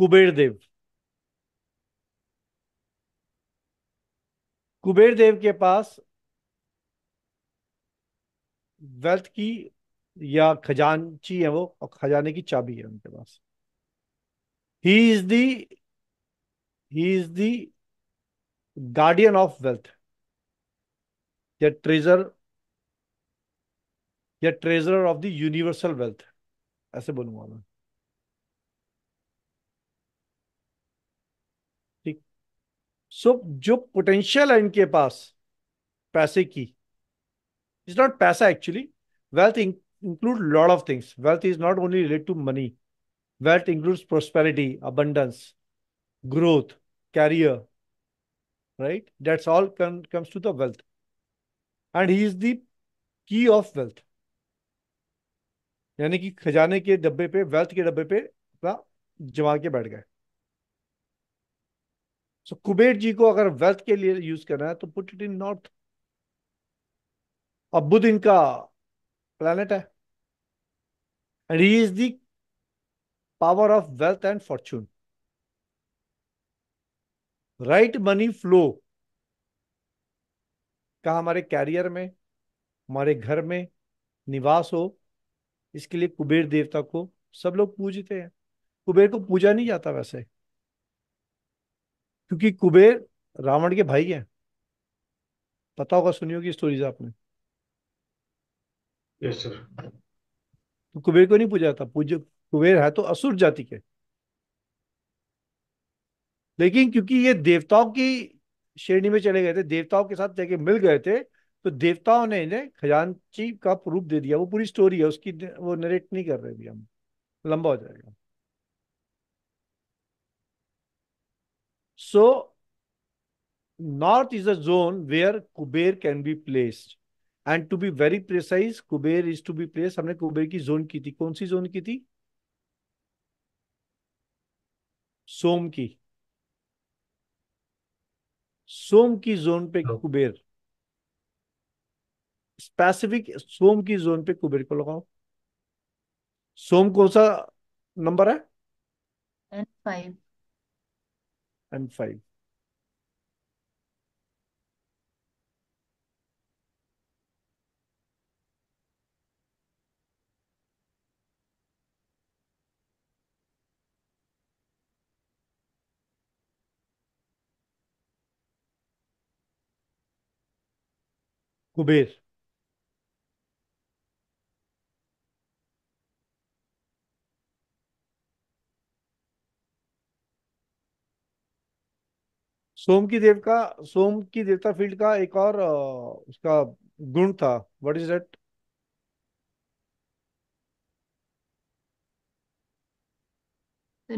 कुबेर देव कुबेर देव के पास वेल्थ की या खजानची है वो और खजाने की चाबी है उनके पास ही is the he is the guardian of wealth या ट्रेजर या treasure of the universal wealth ऐसे बोलूंगा मैं सो जो पोटेंशियल है इनके पास पैसे की इज नॉट पैसा actually wealth include lord of things wealth is not only relate to money wealth includes prosperity abundance growth career right That's all comes to the wealth and he is the key of wealth यानी कि खजाने के डब्बे पे wealth के डब्बे पे अपना जमा के बैठ गए सो so, कुबेर जी को अगर वेल्थ के लिए यूज करना है तो पुट इट इन नॉर्थ और बुध इनका प्लैनेट है and he is the power of wealth and fortune right money flow का हमारे कैरियर में हमारे घर में निवास हो इसके लिए कुबेर देवता को सब लोग पूजते हैं कुबेर को पूजा नहीं जाता वैसे क्योंकि कुबेर रावण के भाई है पता होगा सुनी होगी स्टोरीज आपने यस सर तो कुबेर को नहीं पूजा था पूज कुबेर है तो असुर जाति के लेकिन क्योंकि ये देवताओं की श्रेणी में चले गए थे देवताओं के साथ जाके मिल गए थे तो देवताओं ने इन्हें खजानची का रूप दे दिया वो पूरी स्टोरी है उसकी वो नरेट नहीं कर रहे अभी हम लंबा हो जाएगा So north is a zone where Kuber can be placed. And to be very precise Kuber is to be place हमने कुबेर की जोन की थी कौन सी जोन की थी सोम की सोम की जोन पे कुबेर तो- स्पेसिफिक सोम की जोन पे कुबेर को लगाओ सोम कौन सा नंबर है फाइव and 5. Kubir. सोम की देव का सोम की देवता फील्ड का एक और उसका गुण था what is that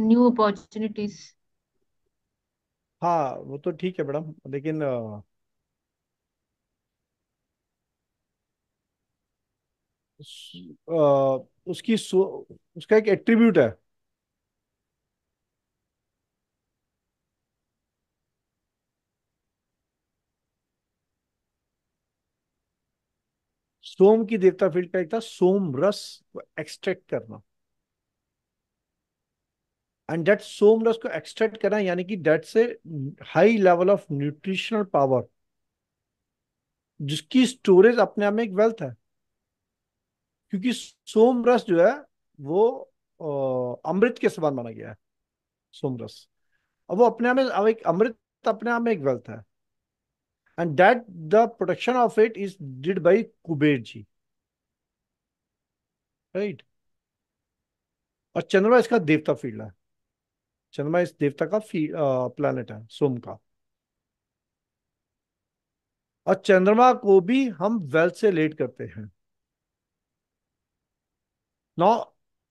new opportunities हाँ वो तो ठीक है मैडम लेकिन उसकी सो, उसका एक एट्रीब्यूट है सोम की देवता फील्ड का एक था सोम रस को एक्सट्रैक्ट करना एंड डेट सोम रस को एक्सट्रैक्ट करना यानी कि डेट से high level of nutritional power जिसकी स्टोरेज अपने आप में एक वेल्थ है क्योंकि सोम रस जो है वो अमृत के समान माना गया है सोम रस अब वो अपने आप में अब एक अमृत अपने आप में एक वेल्थ है and that the the of it is did by Kuber ji right और चंद्रमा इसका देवता फील्ड है चंद्रमा इस देवता का प्लानट uh, है सोम का और चंद्रमा को भी हम वेल्थ से लेट करते हैं नौ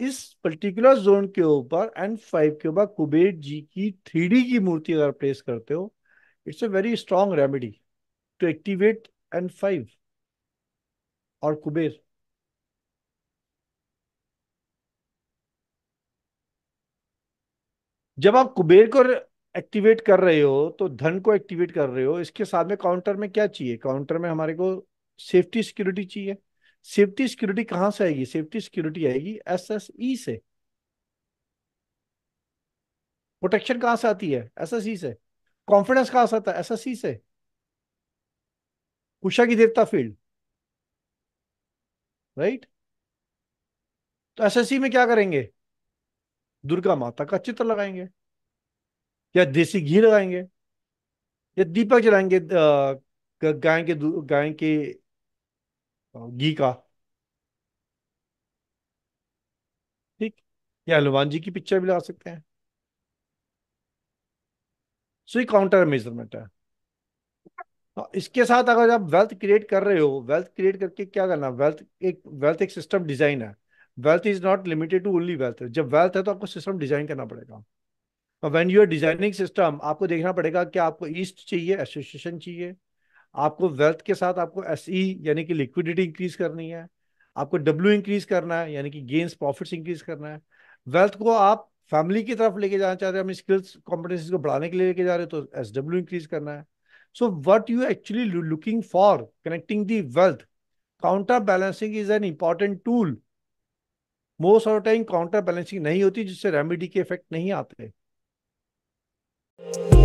इस पर्टिकुलर जोन के ऊपर एंड फाइव के ऊपर कुबेर जी की थ्री की मूर्ति अगर प्लेस करते हो it's a very strong remedy to activate and 5 or Kuber. जब आप कुबेर को एक्टिवेट कर रहे हो तो धन को एक्टिवेट कर रहे हो इसके साथ में काउंटर में क्या चाहिए काउंटर में हमारे को सेफ्टी सिक्योरिटी चाहिए सेफ्टी सिक्योरिटी कहां से आएगी सेफ्टी सिक्योरिटी आएगी एस एस ई से प्रोटेक्शन कहां से आती है एस एस ई से कॉन्फिडेंस कहां से आता है एस एस ई से कुशागी देवता फील्ड राइट तो एस में क्या करेंगे दुर्गा माता का चित्र लगाएंगे या देसी घी लगाएंगे या दीपक जलाएंगे गाय के गाय के घी का ठीक या हनुमान जी की पिक्चर भी लगा सकते हैं सो ये काउंटर मेजरमेंट है तो इसके साथ अगर आप वेल्थ क्रिएट कर रहे हो वेल्थ क्रिएट करके क्या करना वेल्थ एक वेल्थ एक सिस्टम डिजाइन है wealth is not limited to only wealth जब वेल्थ है तो आपको सिस्टम डिजाइन करना पड़ेगा when you are designing system आपको देखना पड़ेगा कि आपको ईस्ट चाहिए एसोसिएशन चाहिए आपको वेल्थ के साथ आपको एस e, यानी कि लिक्विडिटी इंक्रीज करनी है आपको डब्ल्यू इंक्रीज करना है यानी कि गेंस प्रॉफिट्स इंक्रीज करना है वेल्थ को आप फैमिली की तरफ लेके जाना चाहते हैं हम स्किल्स कॉम्पिटेंसी को बढ़ाने के लिए लेके जा रहे हो तो एस डब्ल्यू इंक्रीज करना है So what you actually looking for, connecting the wealth, counterbalancing is an important tool. Most of time counter balancing नहीं होती जिससे remedy के effect नहीं आते